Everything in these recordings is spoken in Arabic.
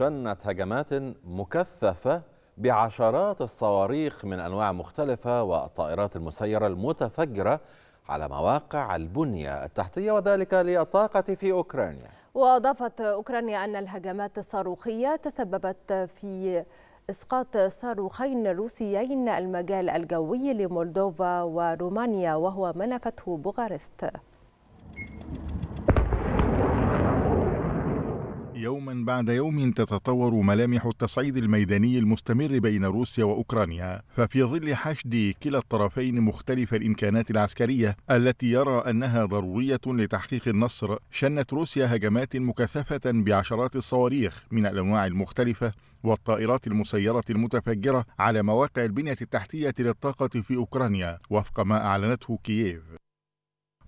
شنت هجمات مكثفة بعشرات الصواريخ من أنواع مختلفة والطائرات المسيرة المتفجرة على مواقع البنية التحتية وذلك للطاقة في أوكرانيا وأضافت أوكرانيا أن الهجمات الصاروخية تسببت في إسقاط صاروخين روسيين المجال الجوي لمولدوفا ورومانيا وهو ما نفته بوغارست يوما بعد يوم تتطور ملامح التصعيد الميداني المستمر بين روسيا واوكرانيا، ففي ظل حشد كلا الطرفين مختلف الامكانات العسكريه التي يرى انها ضروريه لتحقيق النصر، شنت روسيا هجمات مكثفه بعشرات الصواريخ من الانواع المختلفه والطائرات المسيرة المتفجرة على مواقع البنية التحتية للطاقة في أوكرانيا وفق ما أعلنته كييف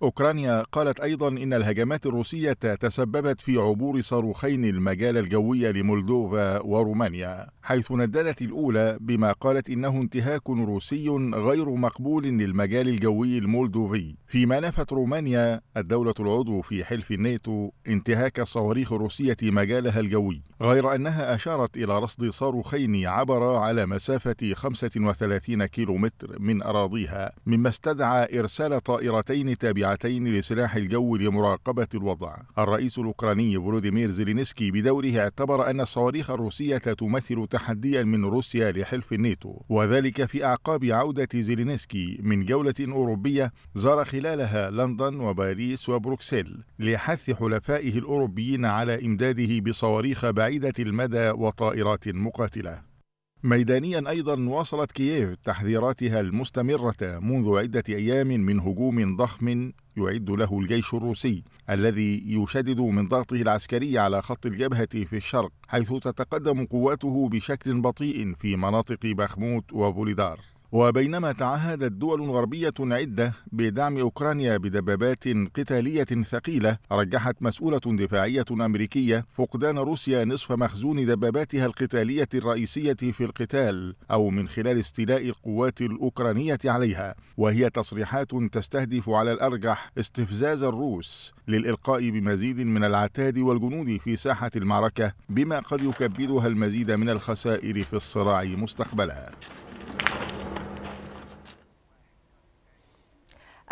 أوكرانيا قالت أيضا إن الهجمات الروسية تسببت في عبور صاروخين المجال الجوي لمولدوفا ورومانيا حيث نددت الأولى بما قالت إنه انتهاك روسي غير مقبول للمجال الجوي المولدوفي فيما نفت رومانيا الدولة العضو في حلف الناتو انتهاك الصواريخ الروسية مجالها الجوي غير أنها أشارت إلى رصد صاروخين عبر على مسافة 35 كيلومتر من أراضيها مما استدعى إرسال طائرتين تابعتين ساعتين لسلاح الجو لمراقبة الوضع الرئيس الأوكراني فولوديمير زيلينسكي بدوره اعتبر أن الصواريخ الروسية تمثل تحديا من روسيا لحلف الناتو وذلك في أعقاب عودة زيلينسكي من جولة أوروبية زار خلالها لندن وباريس وبروكسل لحث حلفائه الأوروبيين على إمداده بصواريخ بعيدة المدى وطائرات مقاتلة ميدانيا ايضا واصلت كييف تحذيراتها المستمره منذ عده ايام من هجوم ضخم يعد له الجيش الروسي الذي يشدد من ضغطه العسكري على خط الجبهة في الشرق حيث تتقدم قواته بشكل بطيء في مناطق بخموت وفوليدار وبينما تعهدت دول غربية عدة بدعم أوكرانيا بدبابات قتالية ثقيلة رجحت مسؤولة دفاعية أمريكية فقدان روسيا نصف مخزون دباباتها القتالية الرئيسية في القتال أو من خلال استيلاء القوات الأوكرانية عليها وهي تصريحات تستهدف على الأرجح استفزاز الروس للإلقاء بمزيد من العتاد والجنود في ساحة المعركة بما قد يكبدها المزيد من الخسائر في الصراع مستقبلا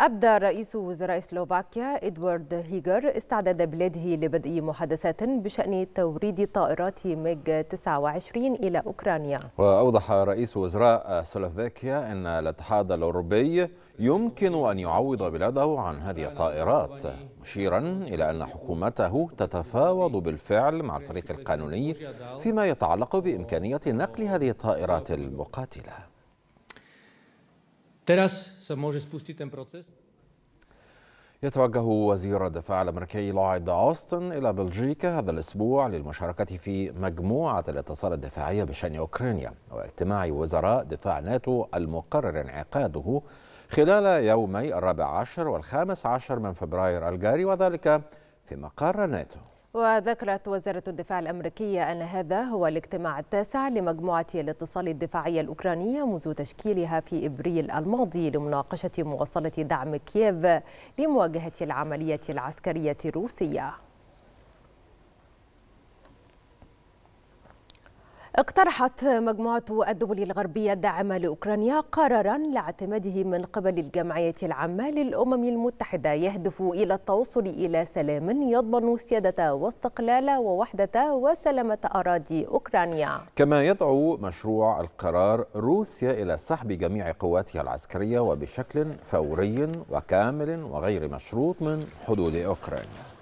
أبدى رئيس وزراء سلوفاكيا إدوارد هيجر استعداد بلاده لبدء محادثات بشأن توريد طائرات ميج 29 إلى أوكرانيا وأوضح رئيس وزراء سلوفاكيا أن الاتحاد الأوروبي يمكن أن يعوض بلاده عن هذه الطائرات مشيرا إلى أن حكومته تتفاوض بالفعل مع الفريق القانوني فيما يتعلق بإمكانية نقل هذه الطائرات المقاتلة Teraz sa môže spustiť ten proces. يتوجه وزير الدفاع الامريكي لويد اوستن الى بلجيكا هذا الاسبوع للمشاركه في مجموعه الاتصال الدفاعيه بشان اوكرانيا واجتماع وزراء دفاع ناتو المقرر انعقاده خلال يومي الرابع عشر والخامس عشر من فبراير الجاري وذلك في مقر ناتو وذكرت وزارة الدفاع الأمريكية أن هذا هو الاجتماع التاسع لمجموعة الاتصال الدفاعية الأوكرانية منذ تشكيلها في إبريل الماضي لمناقشة مواصلة دعم كييف لمواجهة العملية العسكرية الروسية اقترحت مجموعة الدول الغربية الداعمة لأوكرانيا قرارا لاعتماده من قبل الجمعية العامة للأمم المتحدة يهدف إلى التوصل إلى سلام يضمن سيادة واستقلال ووحدة وسلامة أراضي أوكرانيا كما يدعو مشروع القرار روسيا إلى سحب جميع قواتها العسكرية وبشكل فوري وكامل وغير مشروط من حدود أوكرانيا